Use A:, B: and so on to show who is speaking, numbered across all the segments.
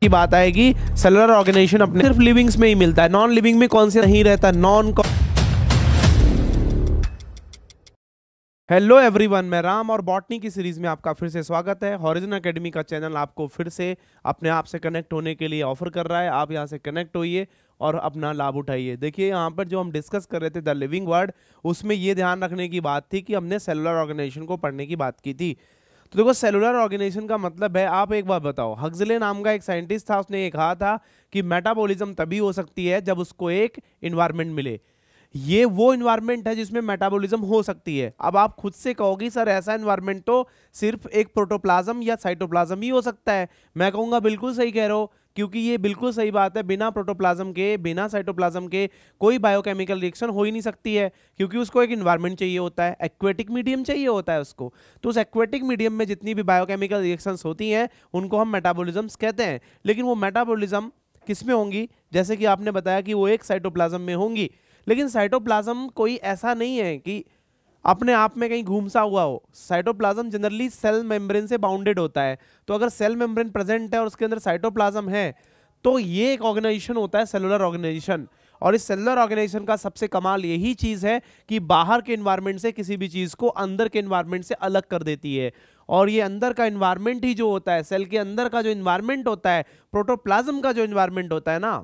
A: की बात आएगी सेलर ऑर्गेनाइजेशन अपने सिर्फ लिविंग्स में ही मिलता है नॉन लिविंग में कौन से नहीं रहता नॉन हेलो एवरीवन मैं राम और बॉटनी की सीरीज में आपका फिर से स्वागत है हॉरिजन एकेडमी का चैनल आपको फिर से अपने आप से कनेक्ट होने के लिए ऑफर कर रहा है आप यहां से कनेक्ट होइए और अपना लाभ उठाइए देखिए यहां पर जो हम डिस्कस कर रहे थे द लिविंग वर्ड उसमें ये ध्यान रखने की बात थी कि हमने सेलुलर ऑर्गेनाइजेशन को पढ़ने की बात की थी तो देखो सेलुलर ऑर्गेनाइजेशन का मतलब है आप एक बार बताओ हग्जले नाम का एक साइंटिस्ट था उसने ये कहा था कि मेटाबॉलिज्म तभी हो सकती है जब उसको एक इन्वायरमेंट मिले ये वो इन्वायरमेंट है जिसमें मेटाबॉलिज्म हो सकती है अब आप खुद से कहोगे सर ऐसा इन्वायरमेंट तो सिर्फ एक प्रोटोप्लाज्म या साइटोप्लाज्म ही हो सकता है मैं कहूँगा बिल्कुल सही कह रहे हो क्योंकि ये बिल्कुल सही बात है बिना प्रोटोप्लाज्म के बिना साइटोप्लाज्म के कोई बायोकेमिकल रिएक्शन हो ही नहीं सकती है क्योंकि उसको एक इन्वायरमेंट चाहिए होता है एक्वेटिक मीडियम चाहिए होता है उसको तो उस एक्वेटिक मीडियम में जितनी भी बायोकेमिकल रिएक्शंस होती हैं उनको हम मेटाबोलिज्म कहते हैं लेकिन वो मेटाबोलिज्म किस में होंगी जैसे कि आपने बताया कि वो एक साइटोप्लाज्म में होंगी लेकिन साइटोप्लाज्म कोई ऐसा नहीं है कि अपने आप में कहीं घूमसा हुआ हो साइटोप्लाज्म जनरली सेल मेम्ब्रेन से बाउंडेड होता है तो अगर सेल मेम्ब्रेन प्रेजेंट है और उसके अंदर साइटोप्लाज्म है तो ये एक ऑर्गेनाइजेशन होता है सेलुलर ऑर्गेनाइजेशन और इस सेलुलर ऑर्गेनाइजेशन का सबसे कमाल यही चीज़ है कि बाहर के इन्वायरमेंट से किसी भी चीज़ को अंदर के इन्वायरमेंट से अलग कर देती है और ये अंदर का इन्वायरमेंट ही जो होता है सेल के अंदर का जो इन्वायरमेंट होता है प्रोटोप्लाज्म का जो इन्वायरमेंट होता है ना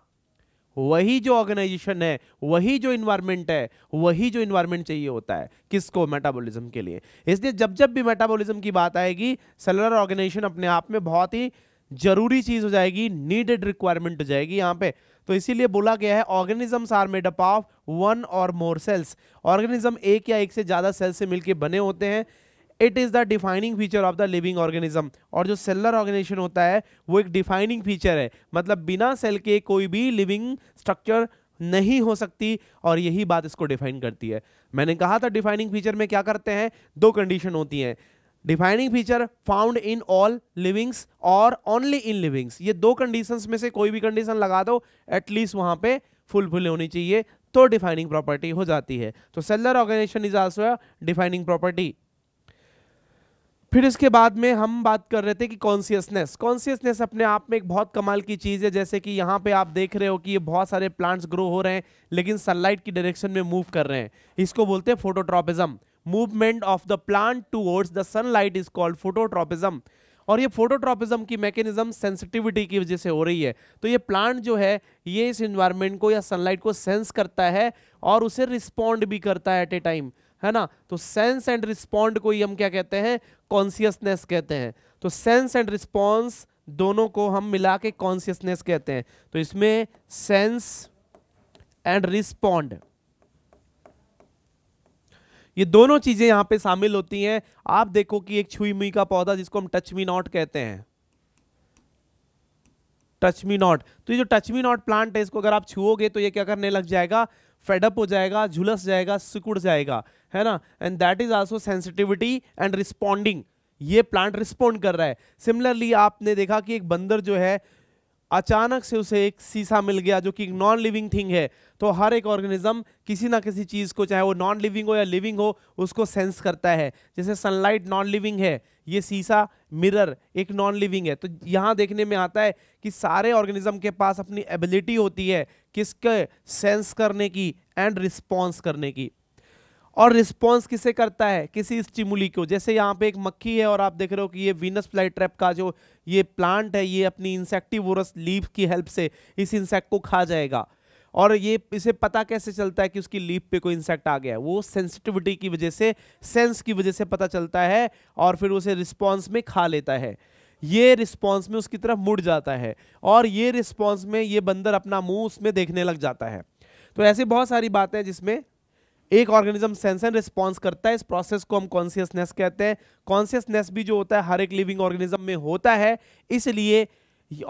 A: वही जो ऑर्गेनाइजेशन है वही जो इन्वायरमेंट है वही जो इन्वायरमेंट चाहिए होता है किसको मेटाबॉलिज्म के लिए इसलिए जब जब भी मेटाबॉलिज्म की बात आएगी सेलुलर ऑर्गेनाइजेशन अपने आप में बहुत ही जरूरी चीज हो जाएगी नीडेड रिक्वायरमेंट हो जाएगी यहाँ पे तो इसीलिए बोला गया है organisms are made up of one और मोर सेल्स ऑर्गेनिज्म एक या एक से ज्यादा सेल्स से मिलकर बने होते हैं it is the defining feature of the living organism और जो सेलर ऑर्गेनाइजेशन होता है वो एक डिफाइनिंग फीचर है मतलब बिना सेल के कोई भी लिविंग स्ट्रक्चर नहीं हो सकती और यही बात इसको डिफाइन करती है मैंने कहा था डिफाइनिंग फीचर में क्या करते हैं दो कंडीशन होती हैं defining feature found in all livings और ओनली इन लिविंग्स ये दो कंडीशंस में से कोई भी कंडीशन लगा दो एटलीस्ट वहां पे फुलफिल होनी चाहिए तो डिफाइनिंग प्रॉपर्टी हो जाती है तो cellular organization is also defining property फिर इसके बाद में हम बात कर रहे थे कि कॉन्सियसनेस कॉन्सियसनेस अपने आप में एक बहुत कमाल की चीज़ है जैसे कि यहाँ पे आप देख रहे हो कि ये बहुत सारे प्लांट्स ग्रो हो रहे हैं लेकिन सनलाइट की डायरेक्शन में मूव कर रहे हैं इसको बोलते हैं phototropism movement of the plant towards the sunlight is called phototropism और ये फोटोट्रॉपिज्म की मैकेनिज्म सेंसिटिविटी की वजह से हो रही है तो ये प्लांट जो है ये इस इन्वायरमेंट को या सनलाइट को सेंस करता है और उसे रिस्पॉन्ड भी करता है एट ए टाइम है ना तो सेंस एंड रिस्पॉन्ड को ही हम क्या कहते हैं कॉन्सियसनेस कहते हैं तो सेंस एंड रिस्पॉन्स दोनों को हम मिला के कॉन्सियसनेस कहते हैं तो इसमें सेंस एंड रिस्पॉन्ड ये दोनों चीजें यहां पे शामिल होती हैं आप देखो कि एक छुई मुई का पौधा जिसको हम टच मी नॉट कहते हैं टच मी नॉट तो ये जो टच मी नॉट प्लांट है इसको अगर आप छुओगे तो ये क्या करने लग जाएगा फेडअप हो जाएगा झुलस जाएगा सिकुड़ जाएगा है ना and that is also sensitivity and responding ये प्लांट रिस्पॉन्ड कर रहा है सिमिलरली आपने देखा कि एक बंदर जो है अचानक से उसे एक सीसा मिल गया जो कि एक नॉन लिविंग थिंग है तो हर एक ऑर्गेनिज्म किसी ना किसी चीज़ को चाहे वो नॉन लिविंग हो या लिविंग हो उसको सेंस करता है जैसे सनलाइट नॉन लिविंग है ये सीसा मिरर एक नॉन लिविंग है तो यहाँ देखने में आता है कि सारे ऑर्गेनिज्म के पास अपनी एबिलिटी होती है किसके सेंस करने की एंड रिस्पॉन्स करने की और रिस्पॉन्स किसे करता है किसी स्टिमुली को जैसे यहाँ पे एक मक्खी है और आप देख रहे हो कि ये वीनस फ्लाई ट्रैप का जो ये प्लांट है ये अपनी इंसेक्टिवरस लीफ की हेल्प से इस इंसेक्ट को खा जाएगा और ये इसे पता कैसे चलता है कि उसकी लीप पे कोई इंसेक्ट आ गया है वो सेंसिटिविटी की वजह से सेंस की वजह से पता चलता है और फिर उसे रिस्पॉन्स में खा लेता है ये रिस्पॉन्स में उसकी तरफ मुड़ जाता है और ये रिस्पॉन्स में ये बंदर अपना मुंह उसमें देखने लग जाता है तो ऐसी बहुत सारी बातें जिसमें एक ऑर्गेनिज्म सेंस एंड रिस्पॉन्स करता है इस प्रोसेस को हम कॉन्सियसनेस कहते हैं कॉन्सियसनेस भी जो होता है हर एक लिविंग ऑर्गेनिज्म में होता है इसलिए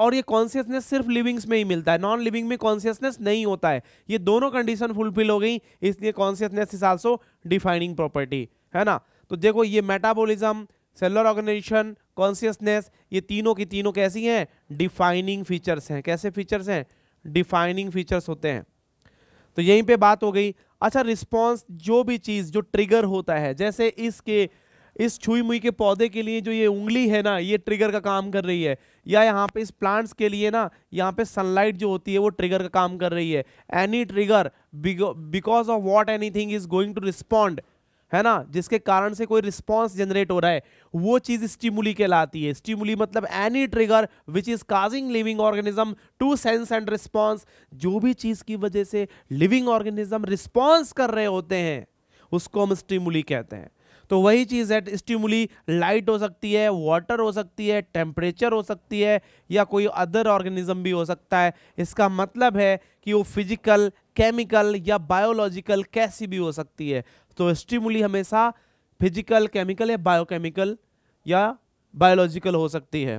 A: और ये कॉन्सियसनेस सिर्फ लिविंग्स में ही मिलता है नॉन लिविंग में कॉन्सियसनेस नहीं होता है ये दोनों कंडीशन फुलफिल हो गई इसलिए consciousness is also defining property है ना तो देखो ये मेटाबॉलिज्म सेलुलर ऑर्गेनाइजेशन कॉन्सियसनेस ये तीनों की तीनों कैसी हैं डिफाइनिंग फीचर्स हैं कैसे फीचर्स हैं डिफाइनिंग फीचर्स होते हैं तो यहीं पे बात हो गई अच्छा रिस्पॉन्स जो भी चीज़ जो ट्रिगर होता है जैसे इसके इस छुई मुई के पौधे के लिए जो ये उंगली है ना ये ट्रिगर का काम कर रही है या यहाँ पे इस प्लांट्स के लिए ना यहाँ पे सनलाइट जो होती है वो ट्रिगर का काम कर रही है any trigger because of what anything is going to respond है ना जिसके कारण से कोई रिस्पॉन्स जनरेट हो रहा है वो चीज स्टिमुली कहलाती है स्टिमुली मतलब any trigger which is causing living organism to sense and response जो भी चीज की वजह से लिविंग ऑर्गेनिज्म रिस्पॉन्स कर रहे होते हैं उसको हम स्टिमुली कहते हैं तो वही चीज़ है स्टिमुली लाइट हो सकती है वाटर हो सकती है टेम्परेचर हो सकती है या कोई अदर ऑर्गेनिज्म भी हो सकता है इसका मतलब है कि वो फिजिकल केमिकल या बायोलॉजिकल कैसी भी हो सकती है तो स्टिमुली हमेशा फिजिकल केमिकल या बायोकेमिकल या बायोलॉजिकल हो सकती है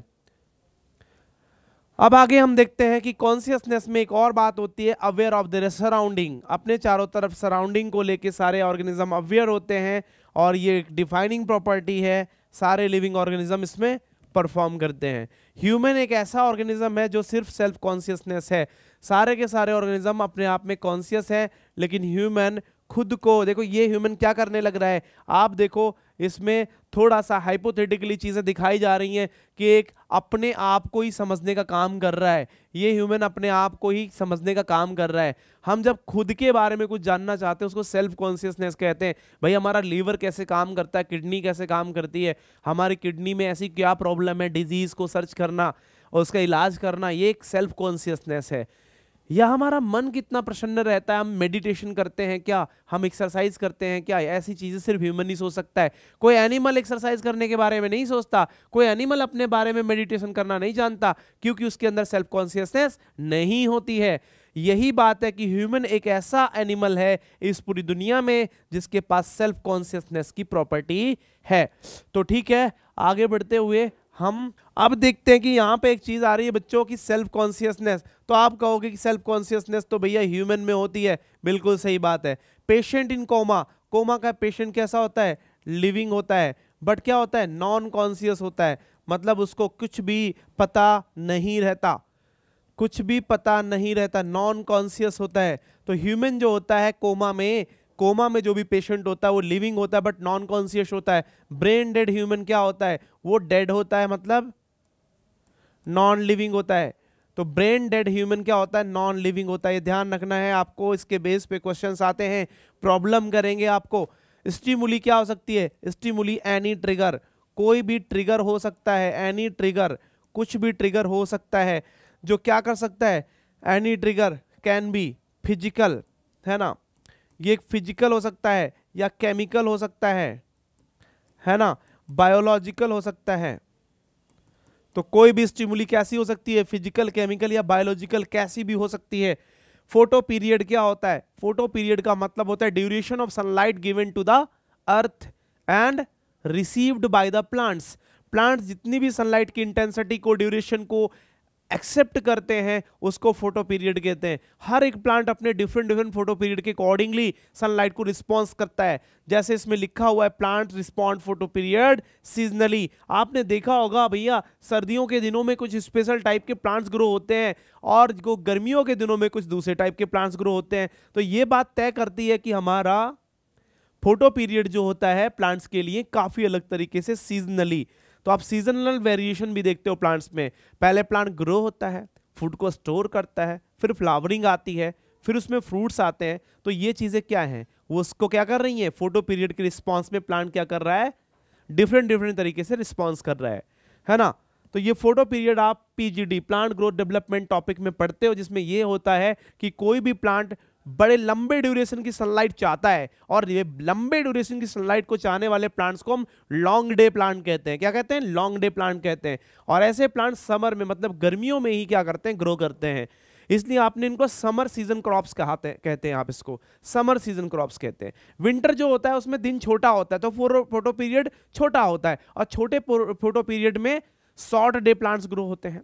A: अब आगे हम देखते हैं कि कॉन्सियसनेस में एक और बात होती है अवेयर ऑफ देर सराउंडिंग अपने चारों तरफ सराउंडिंग को लेके सारे ऑर्गेनिज्म अवेयर होते हैं और ये एक डिफाइनिंग प्रॉपर्टी है सारे लिविंग ऑर्गेनिज्म इसमें परफॉर्म करते हैं ह्यूमन एक ऐसा ऑर्गेनिज्म है जो सिर्फ सेल्फ कॉन्सियसनेस है सारे के सारे ऑर्गेनिज्म अपने आप में कॉन्सियस है लेकिन ह्यूमन खुद को देखो ये ह्यूमन क्या करने लग रहा है आप देखो इसमें थोड़ा सा हाइपोथेटिकली चीज़ें दिखाई जा रही हैं कि एक अपने आप को ही समझने का काम कर रहा है ये ह्यूमन अपने आप को ही समझने का काम कर रहा है हम जब खुद के बारे में कुछ जानना चाहते हैं उसको सेल्फ कॉन्शियसनेस कहते हैं भाई हमारा लीवर कैसे काम करता है किडनी कैसे काम करती है हमारी किडनी में ऐसी क्या प्रॉब्लम है डिजीज़ को सर्च करना और उसका इलाज करना ये एक सेल्फ कॉन्सियसनेस है या हमारा मन कितना प्रसन्न रहता है हम मेडिटेशन करते हैं क्या हम एक्सरसाइज करते हैं क्या ऐसी चीज़ें सिर्फ ह्यूमन ही सोच सकता है कोई एनिमल एक्सरसाइज करने के बारे में नहीं सोचता कोई एनिमल अपने बारे में मेडिटेशन करना नहीं जानता क्योंकि उसके अंदर सेल्फ कॉन्सियसनेस नहीं होती है यही बात है कि ह्यूमन एक ऐसा एनिमल है इस पूरी दुनिया में जिसके पास सेल्फ कॉन्सियसनेस की प्रॉपर्टी है तो ठीक है आगे बढ़ते हुए हम अब देखते हैं कि यहाँ पे एक चीज़ आ रही है बच्चों की सेल्फ कॉन्सियसनेस तो आप कहोगे कि सेल्फ कॉन्सियसनेस तो भैया ह्यूमन में होती है बिल्कुल सही बात है पेशेंट इन कोमा कोमा का पेशेंट कैसा होता है लिविंग होता है बट क्या होता है नॉन कॉन्सियस होता है मतलब उसको कुछ भी पता नहीं रहता कुछ भी पता नहीं रहता नॉन कॉन्सियस होता है तो ह्यूमन जो होता है कोमा में कोमा में जो भी पेशेंट होता है वो लिविंग होता है बट नॉन कॉन्सियस होता है ब्रेन डेड ह्यूमन क्या होता है वो डेड होता है मतलब नॉन लिविंग होता है तो ब्रेन डेड ह्यूमन क्या होता है नॉन लिविंग होता है ये ध्यान रखना है आपको इसके बेस पे क्वेश्चंस आते हैं प्रॉब्लम करेंगे आपको स्टीमुली क्या हो सकती है स्टीमुली एनी ट्रिगर कोई भी ट्रिगर हो सकता है एनी ट्रिगर कुछ भी ट्रिगर हो सकता है जो क्या कर सकता है any trigger can be physical है ना ये फिजिकल हो सकता है या केमिकल हो सकता है है ना बायोलॉजिकल हो सकता है तो कोई भी स्टिमुली कैसी हो सकती है फिजिकल केमिकल या बायोलॉजिकल कैसी भी हो सकती है फोटो पीरियड क्या होता है फोटो पीरियड का मतलब होता है duration of sunlight given to the earth and received by the plants plants जितनी भी सनलाइट की इंटेंसिटी को ड्यूरेशन को एक्सेप्ट करते हैं उसको फोटो पीरियड कहते हैं हर एक प्लांट अपने डिफरेंट डिफरेंट फोटो पीरियड के अकॉर्डिंगली सनलाइट को रिस्पॉन्स करता है जैसे इसमें लिखा हुआ है plant respond photo period seasonally आपने देखा होगा भैया सर्दियों के दिनों में कुछ स्पेशल टाइप के प्लांट्स ग्रो होते हैं और जो गर्मियों के दिनों में कुछ दूसरे टाइप के प्लांट्स ग्रो होते हैं तो ये बात तय करती है कि हमारा फोटो पीरियड जो होता है प्लांट्स के लिए काफ़ी अलग तरीके से सीजनली तो आप सीजनल वेरिएशन भी देखते हो प्लांट्स में पहले प्लांट ग्रो होता है फूड को स्टोर करता है फिर फ्लावरिंग आती है फिर उसमें फ्रूट्स आते हैं तो ये चीज़ें क्या हैं वो उसको क्या कर रही हैं फोटो पीरियड के रिस्पॉन्स में प्लांट क्या कर रहा है डिफरेंट डिफरेंट तरीके से रिस्पॉन्स कर रहा है है ना तो ये फोटो पीरियड आप PGD plant growth development topic में पढ़ते हो जिसमें ये होता है कि कोई भी प्लांट बड़े लंबे ड्यूरेशन की सनलाइट चाहता है और ये लंबे ड्यूरेशन की सनलाइट को चाहने वाले प्लांट्स को हम लॉन्ग डे प्लांट कहते हैं क्या कहते हैं लॉन्ग डे प्लांट कहते हैं और ऐसे प्लांट समर में मतलब गर्मियों में ही क्या करते हैं ग्रो करते हैं इसलिए आपने इनको समर सीजन क्रॉप्स कहते कहते हैं आप इसको समर सीजन क्रॉप्स कहते हैं विंटर जो होता है उसमें दिन छोटा होता है तो फोटो पीरियड छोटा होता है और छोटे फोटो पीरियड में शॉर्ट डे प्लांट्स ग्रो होते हैं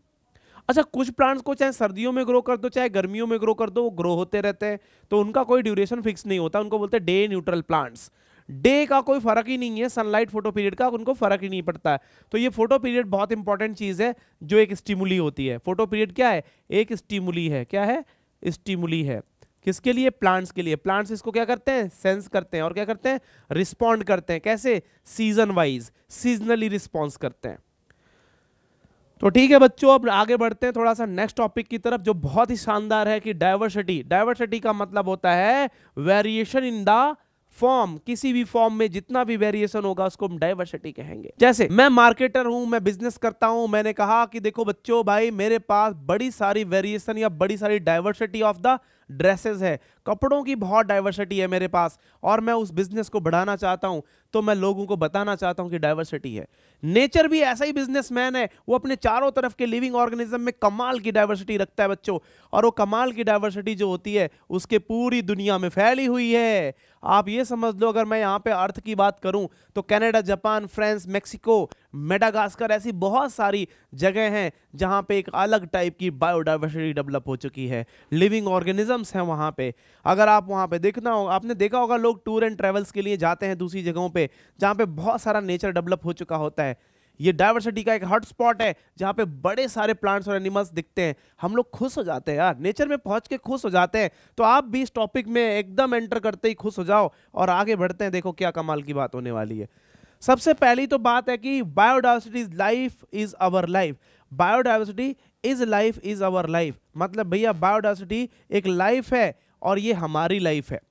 A: अच्छा कुछ प्लांट्स को चाहे सर्दियों में ग्रो कर दो चाहे गर्मियों में ग्रो कर दो वो ग्रो होते रहते हैं तो उनका कोई ड्यूरेशन फिक्स नहीं होता उनको बोलते हैं डे न्यूट्रल प्लांट्स डे का कोई फर्क ही नहीं है सनलाइट फोटो पीरियड का उनको फर्क ही नहीं पड़ता है तो ये फोटो पीरियड बहुत इंपॉर्टेंट चीज़ है जो एक स्टिमुली होती है फोटो पीरियड क्या है एक स्टिमुली है क्या है स्टिमुली है किसके लिए प्लांट्स के लिए प्लांट्स इसको क्या करते हैं सेंस करते हैं और क्या करते हैं रिस्पॉन्ड करते हैं कैसे सीजन वाइज सीजनली रिस्पॉन्स करते हैं तो ठीक है बच्चों अब आगे बढ़ते हैं थोड़ा सा नेक्स्ट टॉपिक की तरफ जो बहुत ही शानदार है कि डायवर्सिटी डायवर्सिटी का मतलब होता है वेरिएशन इन द फॉर्म किसी भी फॉर्म में जितना भी वेरिएशन होगा उसको हम डायवर्सिटी कहेंगे जैसे मैं मार्केटर हूं मैं बिजनेस करता हूं मैंने कहा कि देखो बच्चों भाई मेरे पास बड़ी सारी वेरिएशन या बड़ी सारी डायवर्सिटी ऑफ द ड्रेसेस है कपड़ों की बहुत डायवर्सिटी है मेरे पास और मैं उस बिजनेस को बढ़ाना चाहता हूं तो मैं लोगों को बताना चाहता हूं कि डाइवर्सिटी है नेचर भी ऐसा ही बिजनेसमैन है वो अपने चारों तरफ के लिविंग ऑर्गेनिज्म में कमाल की डाइवर्सिटी रखता है बच्चों और वो कमाल की डाइवर्सिटी जो होती है उसके पूरी दुनिया में फैली हुई है आप ये समझ लो अगर मैं यहाँ पे अर्थ की बात करूं तो Canada Japan France Mexico Madagascar ऐसी बहुत सारी जगह हैं जहाँ पे एक अलग टाइप की बायोडाइवर्सिटी डेवलप हो चुकी है लिविंग ऑर्गेनिजम्स हैं वहाँ पे अगर आप वहाँ पे देखना हो आपने देखा होगा लोग टूर एंड ट्रेवल्स के लिए जाते हैं दूसरी जगहों पर पे जहाँ पे बहुत सारा नेचर डेवलप हो चुका होता है ये डायवर्सिटी का एक हॉटस्पॉट है जहाँ पे बड़े सारे प्लांट्स और एनिमल्स दिखते हैं हम लोग खुश हो जाते हैं यार नेचर में पहुँच के खुश हो जाते हैं तो आप भी इस टॉपिक में एकदम एंटर करते ही खुश हो जाओ और आगे बढ़ते हैं देखो क्या कमाल की बात होने वाली है सबसे पहली तो बात है कि biodiversity is life is our life biodiversity is life is our life मतलब भैया बायोडाइवर्सिटी एक लाइफ है और ये हमारी लाइफ है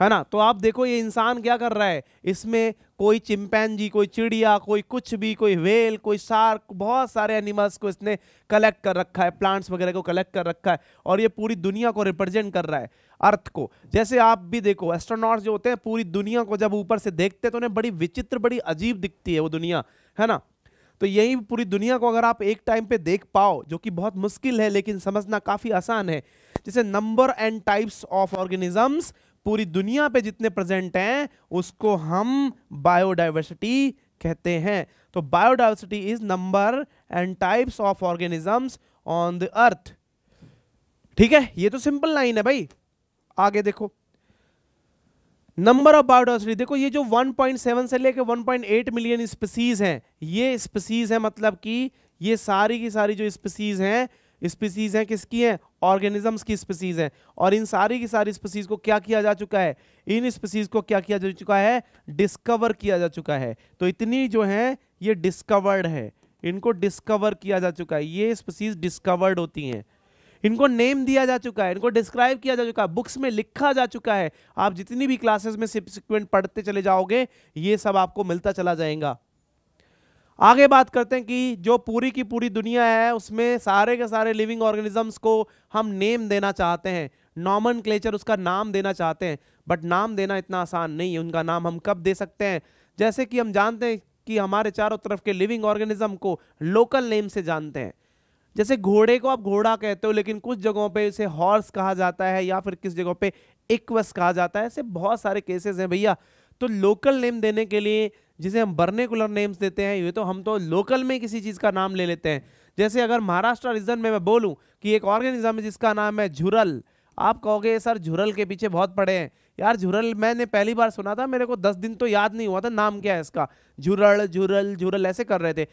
A: है ना तो आप देखो ये इंसान क्या कर रहा है इसमें कोई चिंपैनजी कोई चिड़िया कोई कुछ भी कोई वेल कोई शार्क बहुत सारे एनिमल्स को इसने कलेक्ट कर रखा है प्लांट्स वगैरह को कलेक्ट कर रखा है और ये पूरी दुनिया को रिप्रेजेंट कर रहा है अर्थ को जैसे आप भी देखो एस्ट्रोनॉट्स जो होते हैं पूरी दुनिया को जब ऊपर से देखते हैं तो उन्हें बड़ी विचित्र बड़ी अजीब दिखती है वो दुनिया है ना तो यही पूरी दुनिया को अगर आप एक टाइम पे देख पाओ जो कि बहुत मुश्किल है लेकिन समझना काफ़ी आसान है जैसे number and types of organisms पूरी दुनिया पे जितने प्रेजेंट हैं उसको हम बायोडाइवर्सिटी कहते हैं तो biodiversity is number and types of organisms on the earth ठीक है ये तो सिंपल लाइन है भाई आगे देखो नंबर ऑफ बायोडाइवर्सिटी देखो ये जो 1.7 से लेकर 1.8 मिलियन स्पीसीज हैं ये स्पीसीज है मतलब कि ये सारी की सारी जो स्पीसीज हैं स्पीसीज हैं किसकी हैं ऑर्गेनिजम्स की स्पीसीज हैं और इन सारी की सारी स्पीसीज को क्या किया जा चुका है इन स्पीसीज को क्या किया जा चुका है डिस्कवर किया जा चुका है तो इतनी जो है ये डिस्कवर्ड है इनको डिस्कवर किया जा चुका है ये स्पीसीज डिस्कवर्ड होती हैं इनको नेम दिया जा चुका है इनको डिस्क्राइब किया जा चुका है बुक्स में लिखा जा चुका है आप जितनी भी क्लासेस में सिक्वेंट पढ़ते चले जाओगे ये सब आपको मिलता चला जाएगा आगे बात करते हैं कि जो पूरी की पूरी दुनिया है उसमें सारे के सारे लिविंग ऑर्गेनिजम्स को हम नेम देना चाहते हैं नॉमन क्लेचर उसका नाम देना चाहते हैं बट नाम देना इतना आसान नहीं है उनका नाम हम कब दे सकते हैं जैसे कि हम जानते हैं कि हमारे चारों तरफ के लिविंग ऑर्गेनिज्म को लोकल नेम से जानते हैं जैसे घोड़े को आप घोड़ा कहते हो लेकिन कुछ जगहों पे इसे हॉर्स कहा जाता है या फिर किस जगहों पे इक्वस कहा जाता है ऐसे बहुत सारे केसेस हैं भैया तो लोकल नेम देने के लिए जिसे हम बर्नेकुलर नेम्स देते हैं ये तो हम तो लोकल में किसी चीज़ का नाम ले लेते हैं जैसे अगर महाराष्ट्र रीजन में मैं बोलूँ कि एक ऑर्गेनिज्म है जिसका नाम है झुरल आप कहोगे सर झुरल के पीछे बहुत पड़े हैं यार झुरल मैंने पहली बार सुना था मेरे को दस दिन तो याद नहीं हुआ था नाम क्या है इसका झुरल झुरल झुरल ऐसे कर रहे थे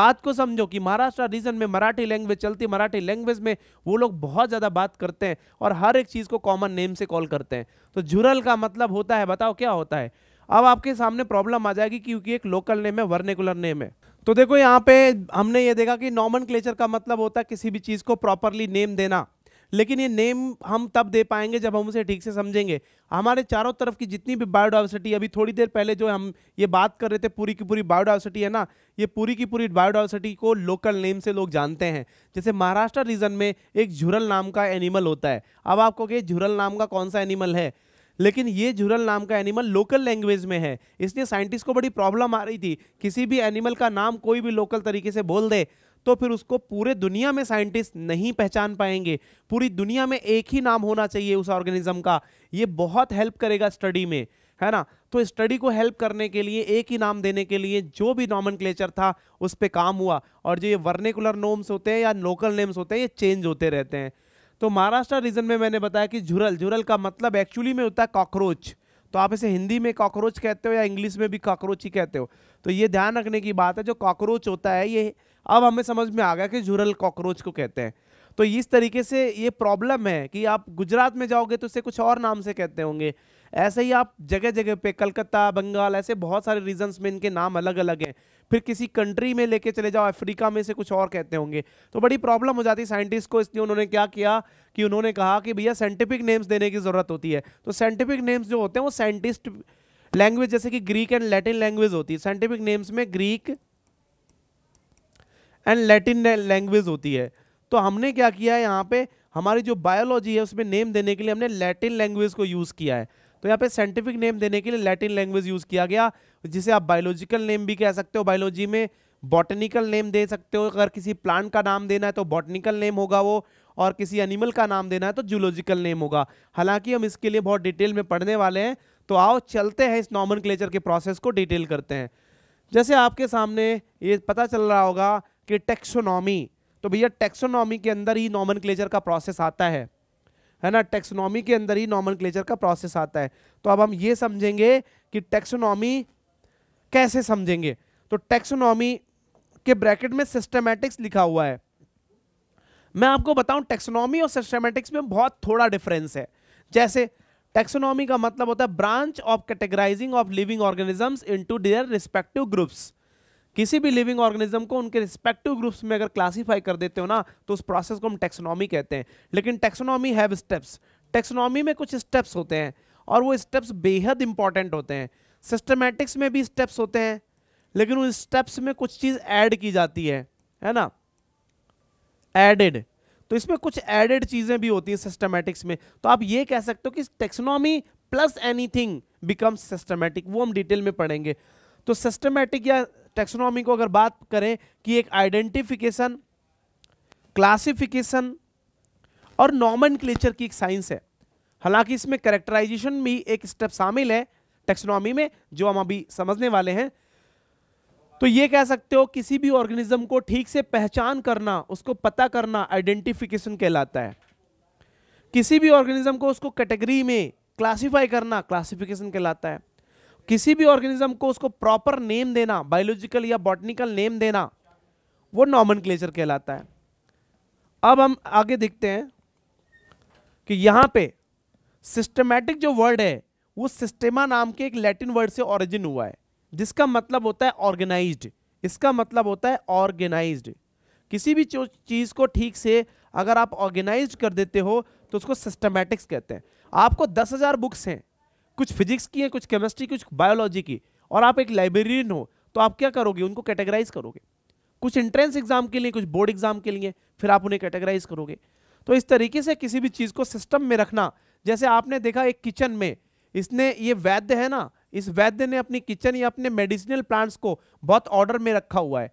A: बात को समझो कि महाराष्ट्र रीजन में मराठी लैंग्वेज चलती मराठी लैंग्वेज में वो लोग बहुत ज़्यादा बात करते हैं और हर एक चीज़ को कॉमन नेम से कॉल करते हैं तो झुरल का मतलब होता है बताओ क्या होता है अब आपके सामने प्रॉब्लम आ जाएगी क्योंकि एक लोकल नेम है वर्नेकुलर नेम है तो देखो यहाँ पे हमने ये देखा कि नॉमन का मतलब होता है किसी भी चीज़ को प्रॉपरली नेम देना लेकिन ये नेम हम तब दे पाएंगे जब हम उसे ठीक से समझेंगे हमारे चारों तरफ की जितनी भी बायोडाइवर्सिटी अभी थोड़ी देर पहले जो हम ये बात कर रहे थे पूरी की पूरी बायोडाइवर्सिटी है ना ये पूरी की पूरी बायोडाइवर्सिटी को लोकल नेम से लोग जानते हैं जैसे महाराष्ट्र रीजन में एक झुरल नाम का एनिमल होता है अब आपको कहे झुरल नाम का कौन सा एनिमल है लेकिन ये जुरल नाम का एनिमल लोकल लैंग्वेज में है इसलिए साइंटिस्ट को बड़ी प्रॉब्लम आ रही थी किसी भी एनिमल का नाम कोई भी लोकल तरीके से बोल दे तो फिर उसको पूरे दुनिया में साइंटिस्ट नहीं पहचान पाएंगे पूरी दुनिया में एक ही नाम होना चाहिए उस ऑर्गेनिज्म का ये बहुत हेल्प करेगा स्टडी में है ना तो स्टडी को हेल्प करने के लिए एक ही नाम देने के लिए जो भी नॉमन था उस पर काम हुआ और जो ये वर्नेकुलर नोम्स होते हैं या लोकल नेम्स होते हैं ये चेंज होते रहते हैं तो महाराष्ट्र रीजन में मैंने बताया कि झुरल झुरल का मतलब एक्चुअली में होता है कॉकरोच तो आप इसे हिंदी में कॉकरोच कहते हो या इंग्लिश में भी कॉकरोच ही कहते हो तो ये ध्यान रखने की बात है जो कॉकरोच होता है ये अब हमें समझ में आ गया कि झुरल कॉकरोच को कहते हैं तो इस तरीके से ये प्रॉब्लम है कि आप गुजरात में जाओगे तो इसे कुछ और नाम से कहते होंगे ऐसे ही आप जगह जगह पे कलकत्ता बंगाल ऐसे बहुत सारे रीजन्स में इनके नाम अलग अलग हैं फिर किसी कंट्री में लेके चले जाओ अफ्रीका में से कुछ और कहते होंगे तो बड़ी प्रॉब्लम हो जाती है साइंटिस्ट को इसलिए उन्होंने क्या किया कि उन्होंने कहा कि भैया साइंटिफिक नेम्स देने की ज़रूरत होती है तो साइंटिफिक नेम्स जो होते हैं वो साइंटिस्ट लैंग्वेज जैसे कि ग्रीक एंड लैटिन लैंग्वेज होती है साइंटिफिक नेम्स में ग्रीक एंड लैटिन लैंग्वेज होती है तो हमने क्या किया है यहाँ पे हमारी जो बायोलॉजी है उसमें नेम देने के लिए हमने लैटिन लैंग्वेज को यूज़ किया है तो यहाँ पे साइंटिफिक नेम देने के लिए लैटिन लैंग्वेज यूज़ किया गया जिसे आप बायोलॉजिकल नेम भी कह सकते हो बायोलॉजी में बॉटनिकल नेम दे सकते हो अगर किसी प्लांट का नाम देना है तो बॉटनिकल नेम होगा वो और किसी एनिमल का नाम देना है तो जूलॉजिकल नेम होगा हालांकि हम इसके लिए बहुत डिटेल में पढ़ने वाले हैं तो आओ चलते हैं इस नॉमन के प्रोसेस को डिटेल करते हैं जैसे आपके सामने ये पता चल रहा होगा कि टेक्सोनॉमी तो भैया टेक्सोनॉमी के अंदर ही नॉमन का प्रोसेस आता है है ना टेक्सोनॉमी के अंदर ही नॉर्मल क्लेचर का प्रोसेस आता है तो अब हम ये समझेंगे कि टेक्सोनॉमी कैसे समझेंगे तो टेक्सोनॉमी के ब्रैकेट में सिस्टमैटिक्स लिखा हुआ है मैं आपको बताऊं टेक्सोनॉमी और सिस्टमैटिक्स में बहुत थोड़ा डिफरेंस है जैसे टेक्सोनॉमी का मतलब होता है branch of categorising of living organisms into their respective groups किसी भी लिविंग ऑर्गेनिज्म को उनके रिस्पेक्टिव ग्रुप्स में अगर क्लासीफाई कर देते हो ना तो उस प्रोसेस को हम टेक्सोनॉमी कहते हैं लेकिन टेक्सोनॉमी हैव स्टेप्स टेक्सोनॉमी में कुछ स्टेप्स होते हैं और वो स्टेप्स बेहद इंपॉर्टेंट होते हैं सिस्टमेटिक्स में भी स्टेप्स होते हैं लेकिन उन स्टेप्स में कुछ चीज़ ऐड की जाती है है ना एडेड तो इसमें कुछ एडेड चीज़ें भी होती हैं सिस्टमैटिक्स में तो आप ये कह सकते हो कि taxonomy plus anything becomes systematic वो हम डिटेल में पढ़ेंगे तो सिस्टमेटिक या टेक्सोनॉमी को अगर बात करें कि एक आइडेंटिफिकेशन क्लासिफिकेशन और नॉमन की एक साइंस है हालांकि इसमें कैरेक्टराइजेशन भी एक स्टेप शामिल है टेक्सोनॉमी में जो हम अभी समझने वाले हैं तो ये कह सकते हो किसी भी ऑर्गेनिज्म को ठीक से पहचान करना उसको पता करना आइडेंटिफिकेशन कहलाता है किसी भी ऑर्गेनिज्म को उसको कैटेगरी में क्लासिफाई करना क्लासिफिकेशन कहलाता है किसी भी ऑर्गेनिज्म को उसको प्रॉपर नेम देना बायोलॉजिकल या बॉटनिकल नेम देना वो नॉमन कहलाता है अब हम आगे देखते हैं कि यहाँ पे सिस्टमैटिक जो वर्ड है वो सिस्टेमा नाम के एक लैटिन वर्ड से ओरिजिन हुआ है जिसका मतलब होता है ऑर्गेनाइज्ड इसका मतलब होता है ऑर्गेनाइज्ड किसी भी चीज़ को ठीक से अगर आप ऑर्गेनाइज कर देते हो तो उसको सिस्टमैटिक्स कहते हैं आपको दस हज़ार बुक्स हैं कुछ फिजिक्स की है कुछ केमिस्ट्री कुछ बायोलॉजी की और आप एक लाइब्रेरियन हो तो आप क्या करोगे उनको कैटेगराइज करोगे कुछ एंट्रेंस एग्जाम के लिए कुछ बोर्ड एग्जाम के लिए फिर आप उन्हें कैटेगराइज करोगे तो इस तरीके से किसी भी चीज़ को सिस्टम में रखना जैसे आपने देखा एक किचन में इसने ये वैद्य है ना इस वैद्य ने अपनी किचन या अपने मेडिसिनल प्लांट्स को बहुत ऑर्डर में रखा हुआ है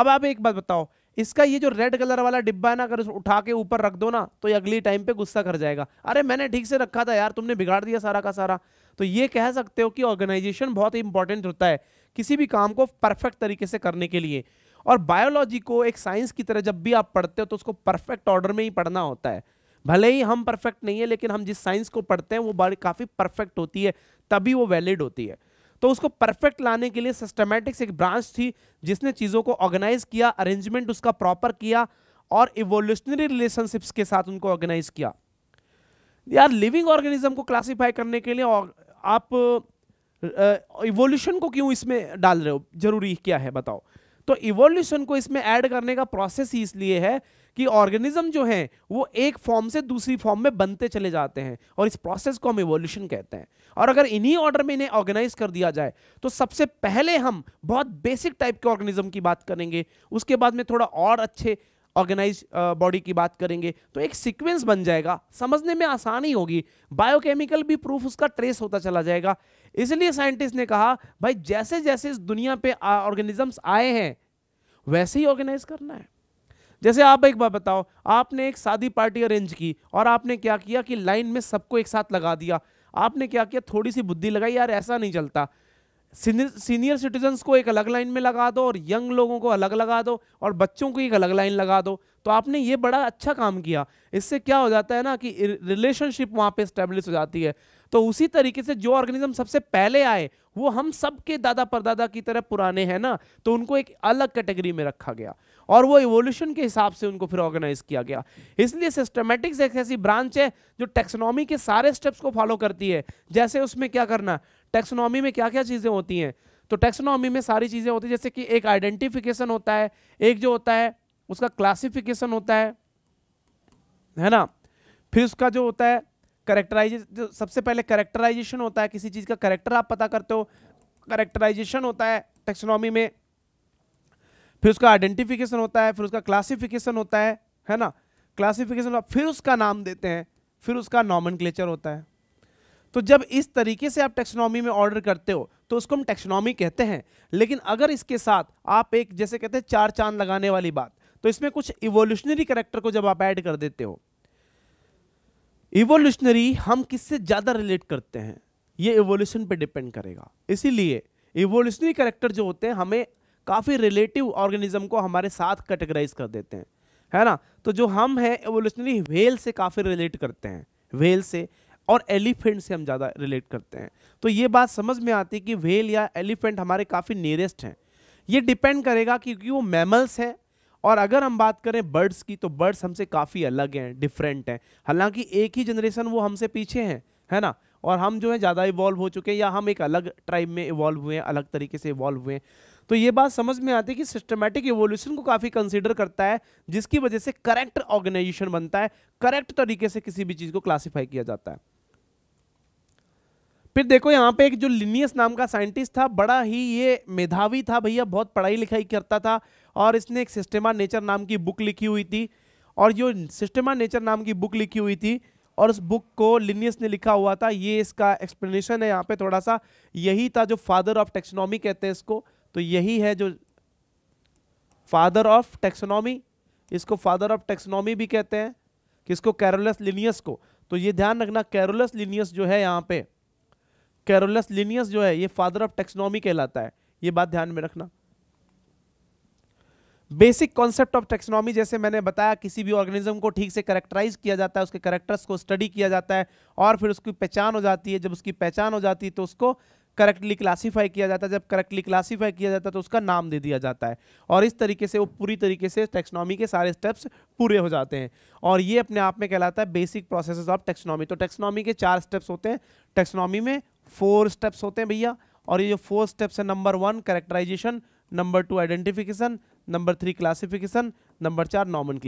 A: अब आप एक बात बताओ इसका ये जो रेड कलर वाला डिब्बा है ना अगर उठा के ऊपर रख दो ना तो ये अगली टाइम पे गुस्सा कर जाएगा अरे मैंने ठीक से रखा था यार तुमने बिगाड़ दिया सारा का सारा तो ये कह सकते हो कि ऑर्गेनाइजेशन बहुत इंपॉर्टेंट होता है किसी भी काम को परफेक्ट तरीके से करने के लिए और बायोलॉजी को एक साइंस की तरह जब भी आप पढ़ते हो तो उसको परफेक्ट ऑर्डर में ही पढ़ना होता है भले ही हम परफेक्ट नहीं है लेकिन हम जिस साइंस को पढ़ते हैं वो काफ़ी परफेक्ट होती है तभी वो वैलिड होती है तो उसको परफेक्ट लाने के लिए सिस्टमेटिक्स एक ब्रांच थी जिसने चीज़ों को ऑर्गेनाइज किया अरेंजमेंट उसका प्रॉपर किया और इवोल्यूशनरी रिलेशनशिप्स के साथ उनको ऑर्गेनाइज किया यार लिविंग ऑर्गेनिज्म को क्लासीफाई करने के लिए आप इवोल्यूशन को क्यों इसमें डाल रहे हो जरूरी क्या है बताओ तो इवोल्यूशन को इसमें ऐड करने का प्रोसेस ही इसलिए है कि ऑर्गेनिज्म जो है वो एक फॉर्म से दूसरी फॉर्म में बनते चले जाते हैं और इस प्रोसेस को हम इवोल्यूशन कहते हैं और अगर इन्हीं ऑर्डर में इन्हें ऑर्गेनाइज कर दिया जाए तो सबसे पहले हम बहुत बेसिक टाइप के ऑर्गेनिज्म की बात करेंगे उसके बाद में थोड़ा और अच्छे ऑर्गेनाइज बॉडी की बात करेंगे तो एक सीक्वेंस बन जाएगा समझने में आसानी होगी बायोकेमिकल भी प्रूफ उसका ट्रेस होता चला जाएगा इसलिए साइंटिस्ट ने कहा भाई जैसे जैसे इस दुनिया पे ऑर्गेनिजम्स आए हैं वैसे ही ऑर्गेनाइज करना है जैसे आप एक बार बताओ आपने एक शादी पार्टी अरेंज की और आपने क्या किया कि लाइन में सबको एक साथ लगा दिया आपने क्या किया थोड़ी सी बुद्धि लगाई यार ऐसा नहीं चलता सीनियर सिटीजन्स को एक अलग लाइन में लगा दो और यंग लोगों को अलग लगा दो और बच्चों को एक अलग लाइन लगा दो तो आपने ये बड़ा अच्छा काम किया इससे क्या हो जाता है ना कि रिलेशनशिप वहाँ पे स्टेब्लिश हो जाती है तो उसी तरीके से जो ऑर्गेनिज्म सबसे पहले आए वो हम सबके दादा परदादा की तरह पुराने हैं ना तो उनको एक अलग कैटेगरी में रखा गया और वो इवोल्यूशन के हिसाब से उनको फिर ऑर्गेनाइज किया गया इसलिए सिस्टमेटिक्स एक ऐसी ब्रांच है जो टेक्सोनॉमी के सारे स्टेप्स को फॉलो करती है जैसे उसमें क्या करना टेक्सोनॉमी में क्या क्या चीज़ें होती हैं तो टेक्सोनॉमी में सारी चीज़ें होती हैं जैसे कि एक आइडेंटिफिकेशन होता है एक जो होता है उसका क्लासिफिकेशन होता है है ना फिर उसका जो होता है करेक्टराइजेशन जो सबसे पहले करेक्टराइजेशन होता है किसी चीज़ का करेक्टर आप पता करते हो करेक्टराइजेशन होता है टेक्सोनॉमी में फिर उसका आइडेंटिफिकेशन होता है फिर उसका क्लासिफिकेशन होता है है ना क्लासिफिकेशन फिर उसका नाम देते हैं फिर उसका नॉमन होता है तो जब इस तरीके से आप टेक्सोनॉमी में ऑर्डर करते हो तो उसको हम टेक्सोनॉमी कहते हैं लेकिन अगर इसके साथ आप एक जैसे कहते हैं चार चांद लगाने वाली बात तो इसमें कुछ इवोल्यूशनरी करेक्टर को जब आप ऐड कर देते हो इवोल्यूशनरी हम किससे ज़्यादा रिलेट करते हैं ये इवोल्यूशन पे डिपेंड करेगा इसीलिए इवोल्यूशनरी करेक्टर जो होते हैं हमें काफ़ी रिलेटिव ऑर्गेनिज्म को हमारे साथ कैटेगराइज कर देते हैं है ना तो जो हम हैं एवोल्यूशनरी व्हेल से काफ़ी रिलेट करते हैं व्हेल से और एलिफेंट से हम ज़्यादा रिलेट करते हैं तो ये बात समझ में आती है कि व्हेल या एलिफेंट हमारे काफ़ी नियरेस्ट हैं ये डिपेंड करेगा क्योंकि वो मैमल्स हैं और अगर हम बात करें बर्ड्स की तो बर्ड्स हमसे काफ़ी अलग हैं डिफरेंट हैं हालांकि एक ही जनरेशन वो हमसे पीछे हैं है ना और हम जो है ज़्यादा इवॉल्व हो चुके हैं या हम एक अलग ट्राइब में इवॉल्व हुए हैं अलग तरीके से इवॉल्व हुए हैं तो ये बात समझ में आती है कि सिस्टमेटिक इवोल्यूशन को काफ़ी कंसिडर करता है जिसकी वजह से करेक्ट ऑर्गेनाइजेशन बनता है करेक्ट तरीके से किसी भी चीज़ को क्लासीफाई किया जाता है फिर देखो यहाँ पे एक जो लिनियस नाम का साइंटिस्ट था बड़ा ही ये मेधावी था भैया बहुत पढ़ाई लिखाई करता था और इसने एक सिस्टेमा नेचर नाम की बुक लिखी हुई थी और जो सिस्टेमा नेचर नाम की बुक लिखी हुई थी और उस बुक को लिनियस ने लिखा हुआ था ये इसका एक्सप्लेनेशन है यहाँ पे थोड़ा सा यही था जो फादर ऑफ टेक्सोनॉमी कहते हैं इसको तो यही है जो फादर ऑफ टेक्सोनॉमी इसको फादर ऑफ टेक्सोनॉमी भी कहते हैं किसको कैरोलस लिनियस को तो ये ध्यान रखना कैरोलस लिनियस जो है यहाँ पे कैरोलस लिनियस जो है ये फादर ऑफ टेक्सोनॉमी कहलाता है ये बात ध्यान में रखना बेसिक कॉन्सेप्ट ऑफ टेक्सोनॉमी जैसे मैंने बताया किसी भी ऑर्गेनिज्म को ठीक से करेक्टराइज किया जाता है उसके करेक्टर्स को स्टडी किया जाता है और फिर उसकी पहचान हो जाती है जब उसकी पहचान हो जाती है तो उसको करेक्टली क्लासीफाई किया जाता है जब करेक्टली क्लासीफाई किया जाता है तो उसका नाम दे दिया जाता है और इस तरीके से वो पूरी तरीके से टेक्सनॉमी के सारे स्टेप्स पूरे हो जाते हैं और ये अपने आप में कहलाता है बेसिक प्रोसेस ऑफ टेक्सनॉमी तो टेक्सनॉमी के चार स्टेप्स होते हैं टेक्सनॉमी में फोर स्टेप्स होते हैं भैया और ये जो फोर स्टेप्स है number one characterization number two identification number three classification number चार नॉमन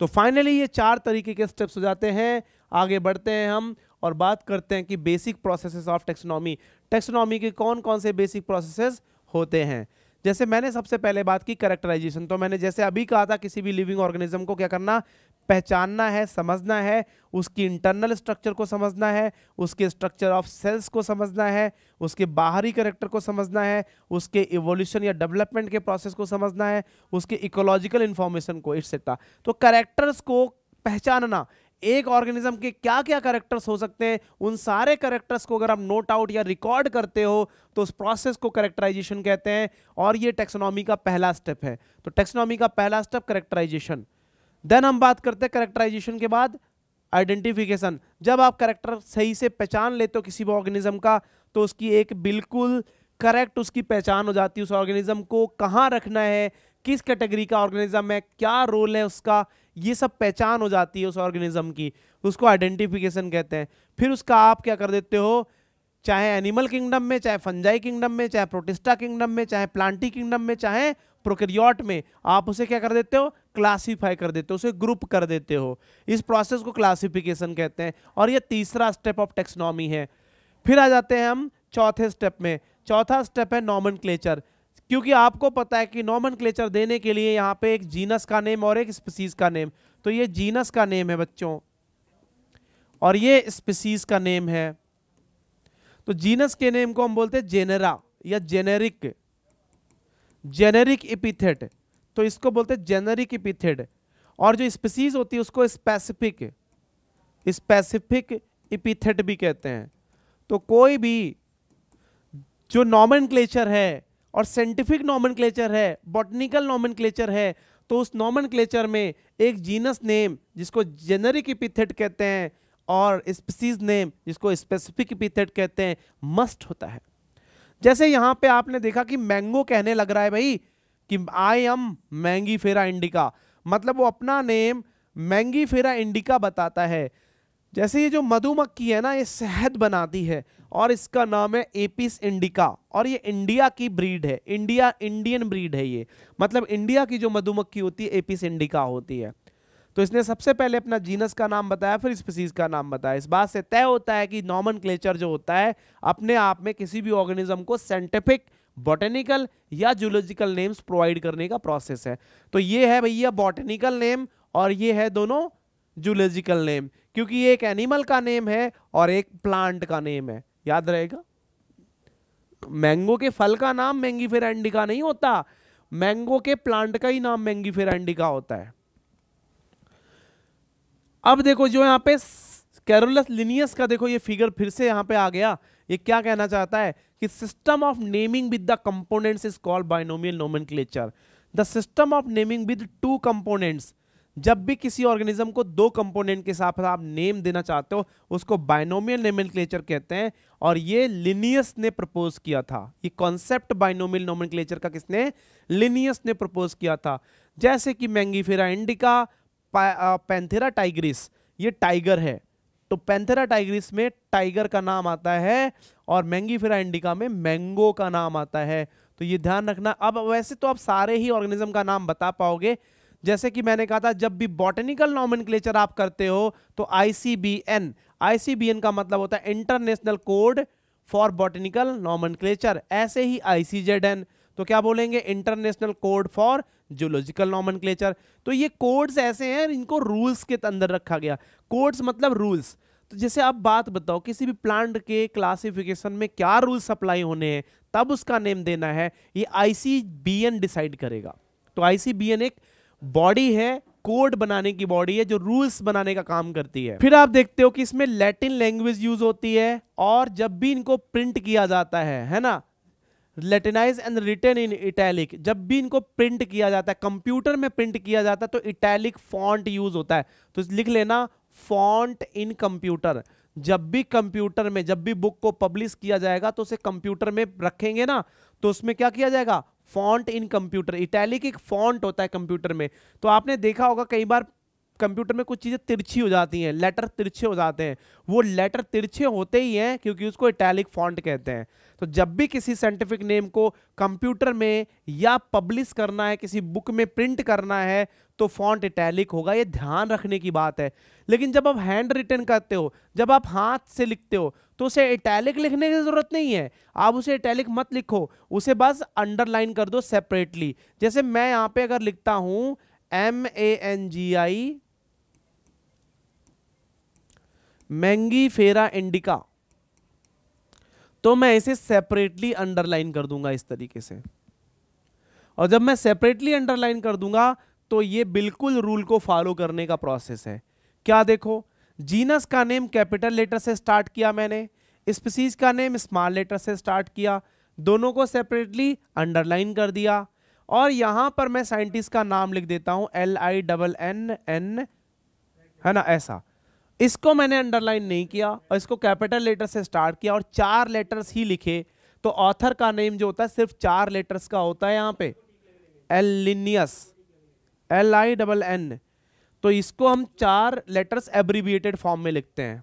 A: तो फाइनली ये चार तरीके के स्टेप्स हो जाते हैं आगे बढ़ते हैं हम और बात करते हैं कि basic processes of taxonomy taxonomy के कौन कौन से बेसिक प्रोसेसेस होते हैं जैसे मैंने सबसे पहले बात की करेक्टराइजेशन तो मैंने जैसे अभी कहा था किसी भी लिविंग ऑर्गेनिज्म को क्या करना पहचानना है समझना है उसकी इंटरनल स्ट्रक्चर को समझना है उसके स्ट्रक्चर ऑफ सेल्स को समझना है उसके बाहरी करेक्टर को समझना है उसके इवोल्यूशन या डेवलपमेंट के प्रोसेस को समझना है उसके इकोलॉजिकल इन्फॉर्मेशन को एक्सेट्रा तो करेक्टर्स को पहचानना एक ऑर्गेनिज्म के क्या क्या करेक्टर्स हो सकते हैं उन सारे करेक्टर्स को अगर आप नोट आउट या रिकॉर्ड करते हो तो उस प्रोसेस को करेक्टराइजेशन कहते हैं और ये टेक्सोनॉमी का पहला स्टेप है तो टेक्सोनॉमी का पहला स्टेप करेक्टराइजेशन देन हम बात करते हैं करेक्टराइजेशन के बाद आइडेंटिफिकेशन जब आप करेक्टर सही से पहचान लेते हो किसी भी ऑर्गेनिज्म का तो उसकी एक बिल्कुल करेक्ट उसकी पहचान हो जाती है उस ऑर्गेनिज्म को कहाँ रखना है किस कैटेगरी का ऑर्गेनिज्म है क्या रोल है उसका ये सब पहचान हो जाती है उस ऑर्गेनिज्म की उसको आइडेंटिफिकेशन कहते हैं फिर उसका आप क्या कर देते हो चाहे एनिमल किंगडम में चाहे फंजाई किंगडम में चाहे प्रोटिस्टा किंगडम में चाहे प्लांटी किंगडम में चाहे प्रोकैरियोट में आप उसे क्या कर देते हो क्लासीफाई कर देते हो उसे ग्रुप कर देते हो इस प्रोसेस को क्लासिफिकेशन कहते हैं और यह तीसरा स्टेप ऑफ टेक्सनॉमी है फिर आ जाते हैं हम चौथे स्टेप में चौथा स्टेप है नॉमन क्योंकि आपको पता है कि नॉमन देने के लिए यहाँ पे एक जीनस का नेम और एक स्पीसीज का नेम तो ये जीनस का नेम है बच्चों और ये स्पीसीज का नेम है तो जीनस के नेम को हम बोलते हैं जेनेरा या जेनेरिक जेनेरिक इपिथेट तो इसको बोलते हैं जेनेरिक इपिथेट और जो स्पीसीज होती है उसको स्पेसिफिक स्पेसिफिक इपिथेट भी कहते हैं तो कोई भी जो नॉमन है और साइंटिफिक नॉमन है बॉटनिकल नॉमन है तो उस नॉमन में एक जीनस नेम जिसको जेनरिक इपिथेट कहते हैं और स्पीसीज नेम जिसको स्पेसिफिक इपिथेट कहते हैं मस्ट होता है जैसे यहां पे आपने देखा कि मैंगो कहने लग रहा है भाई कि I am Mangifera indica मतलब वो अपना नेम मैंगी फेरा इंडिका बताता है जैसे ये जो मधुमक्खी है ना ये शहद बनाती है और इसका नाम है एपिस इंडिका और ये इंडिया की ब्रीड है इंडिया इंडियन ब्रीड है ये मतलब इंडिया की जो मधुमक्खी होती है एपिस इंडिका होती है तो इसने सबसे पहले अपना जीनस का नाम बताया फिर स्पीसीज का नाम बताया इस बात से तय होता है कि नॉमन जो होता है अपने आप में किसी भी ऑर्गेनिज्म को साइंटिफिक बॉटेनिकल या जूलॉजिकल नेम्स प्रोवाइड करने का प्रोसेस है तो ये है भैया बॉटेनिकल नेम और ये है दोनों जूलॉजिकल नेम क्योंकि ये एक एनिमल का नेम है और एक प्लांट का नेम है याद रहेगा मैंगो के फल का नाम मैंगी फिर एंडिका नहीं होता मैंगो के प्लांट का ही नाम मैंगी फिर एंडिका होता है अब देखो जो यहाँ पे कैरोलस लिनियस का देखो ये फिगर फिर से यहाँ पे आ गया ये क्या कहना चाहता है कि system of naming with the components is called binomial nomenclature the system of naming with two components जब भी किसी ऑर्गेनिज्म को दो कंपोनेंट के साथ आप नेम देना चाहते हो उसको बाइनोमियल नोमेनक्लेचर कहते हैं और ये लिनियस ने प्रपोज किया था ये कॉन्सेप्ट बाइनोमियल नोमन का किसने लिनियस ने प्रपोज किया था जैसे कि मैंगीफेरा इंडिका पैंथेरा टाइग्रिस ये टाइगर है तो पैंथेरा टाइग्रिस में टाइगर का नाम आता है और मैंगीफेरा इंडिका में मैंगो का नाम आता है तो ये ध्यान रखना अब वैसे तो आप सारे ही ऑर्गेनिज्म का नाम बता पाओगे जैसे कि मैंने कहा था जब भी बॉटनिकल नॉमिन आप करते हो तो आईसीबीएन आईसीबीएन का मतलब होता है international code for botanical nomen ऐसे ही आईसीजेड तो क्या बोलेंगे international code for zoological nomen तो ये कोड्स ऐसे हैं इनको रूल्स के अंदर रखा गया कोड्स मतलब रूल्स तो जैसे आप बात बताओ किसी भी प्लांट के क्लासिफिकेशन में क्या रूल्स अप्लाई होने हैं तब उसका नेम देना है ये आई डिसाइड करेगा तो आई एक बॉडी है कोड बनाने की बॉडी है जो रूल्स बनाने का काम करती है फिर आप देखते हो कि इसमें लैटिन लैंग्वेज यूज होती है और जब भी इनको प्रिंट किया जाता है है ना Latinise and return in italic जब भी इनको प्रिंट किया जाता है कंप्यूटर में प्रिंट किया जाता है तो इटैलिक फॉन्ट यूज होता है तो लिख लेना फॉन्ट इन कंप्यूटर जब भी कंप्यूटर में जब भी बुक को पब्लिश किया जाएगा तो उसे कंप्यूटर में रखेंगे ना तो उसमें क्या किया जाएगा फॉन्ट इन कंप्यूटर इटैलिक एक फॉन्ट होता है कंप्यूटर में तो आपने देखा होगा कई बार कंप्यूटर में कुछ चीज़ें तिरछी हो जाती हैं लेटर तिरछे हो जाते हैं वो लेटर तिरछे होते ही हैं क्योंकि उसको इटैलिक फॉन्ट कहते हैं तो जब भी किसी साइंटिफिक नेम को कंप्यूटर में या पब्लिश करना है किसी बुक में प्रिंट करना है तो फॉन्ट इटैलिक होगा ये ध्यान रखने की बात है लेकिन जब आप हैंड रिटर्न करते हो जब आप हाथ से लिखते हो तो उसे इटैलिक लिखने की ज़रूरत नहीं है आप उसे इटैलिक मत लिखो उसे बस अंडरलाइन कर दो सेपरेटली जैसे मैं यहाँ पे अगर लिखता हूँ M A N G I Mangifera indica तो मैं इसे सेपरेटली अंडरलाइन कर दूंगा इस तरीके से और जब मैं सेपरेटली अंडरलाइन कर दूंगा तो ये बिल्कुल रूल को फॉलो करने का प्रोसेस है क्या देखो जीनस का नेम कैपिटल लेटर से स्टार्ट किया मैंने स्पीसीज का नेम स्मॉल लेटर से स्टार्ट किया दोनों को सेपरेटली अंडरलाइन कर दिया और यहां पर मैं साइंटिस्ट का नाम लिख देता हूं L I double N N है ना ऐसा इसको मैंने अंडरलाइन नहीं किया और इसको कैपिटल लेटर से स्टार्ट किया और चार लेटर्स ही लिखे तो ऑथर का नेम जो होता है सिर्फ चार लेटर्स का होता है यहाँ पे Linnaeus L I double N तो इसको हम चार लेटर्स एब्रीविएटेड फॉर्म में लिखते हैं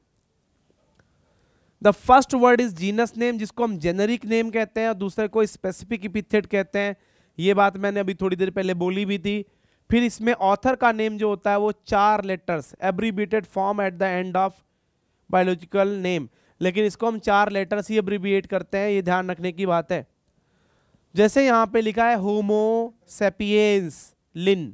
A: the first word is genus name जिसको हम जेनरिक नेम कहते हैं और दूसरे को स्पेसिफिक इपिथेट कहते हैं ये बात मैंने अभी थोड़ी देर पहले बोली भी थी फिर इसमें ऑथर का नेम जो होता है वो चार letters abbreviated form at the end of biological name लेकिन इसको हम चार लेटर्स ही एब्रीबिएट करते हैं ये ध्यान रखने की बात है जैसे यहाँ पे लिखा है होमोसेपियंस लिन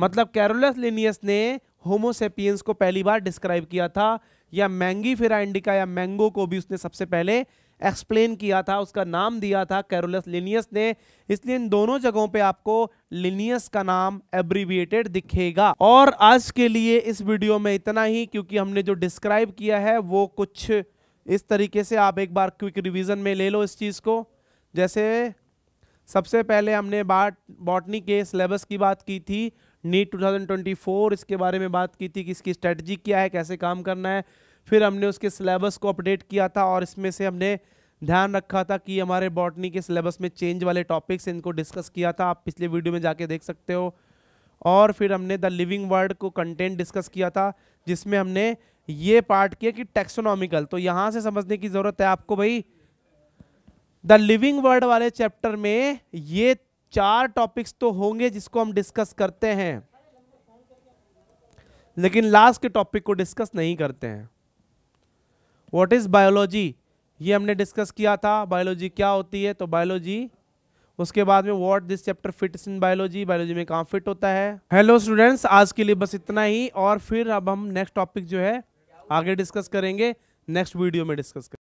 A: मतलब कैरोलस लिनियस ने होमोसेपियंस को पहली बार डिस्क्राइब किया था या मैंगी फिरा इंडिका या मैंगो को भी उसने सबसे पहले एक्सप्लेन किया था उसका नाम दिया था कैरोलस लिनियस ने इसलिए इन दोनों जगहों पे आपको लिनियस का नाम एब्रीविएटेड दिखेगा और आज के लिए इस वीडियो में इतना ही क्योंकि हमने जो डिस्क्राइब किया है वो कुछ इस तरीके से आप एक बार क्विक रिविजन में ले लो इस चीज़ को जैसे सबसे पहले हमने बाट बॉटनी के सिलेबस की बात की थी नीट 2024 इसके बारे में बात की थी कि इसकी स्ट्रेटजी क्या है कैसे काम करना है फिर हमने उसके सिलेबस को अपडेट किया था और इसमें से हमने ध्यान रखा था कि हमारे बॉटनी के सिलेबस में चेंज वाले टॉपिक्स इनको डिस्कस किया था आप पिछले वीडियो में जाके देख सकते हो और फिर हमने द लिविंग वर्ल्ड को कंटेंट डिस्कस किया था जिसमें हमने ये पार्ट किया कि टेक्सोनॉमिकल तो यहाँ से समझने की ज़रूरत है आपको भाई द लिविंग वर्ल्ड वाले चैप्टर में ये चार टॉपिक्स तो होंगे जिसको हम डिस्कस करते हैं लेकिन लास्ट के टॉपिक को डिस्कस नहीं करते हैं व्हाट इज़ बायोलॉजी ये हमने डिस्कस किया था बायोलॉजी क्या होती है तो बायोलॉजी उसके बाद में what this chapter fit in biology biology में कहाँ फिट होता है हेलो स्टूडेंट्स आज के लिए बस इतना ही और फिर अब हम नेक्स्ट टॉपिक जो है आगे डिस्कस करेंगे नेक्स्ट वीडियो में डिस्कस करें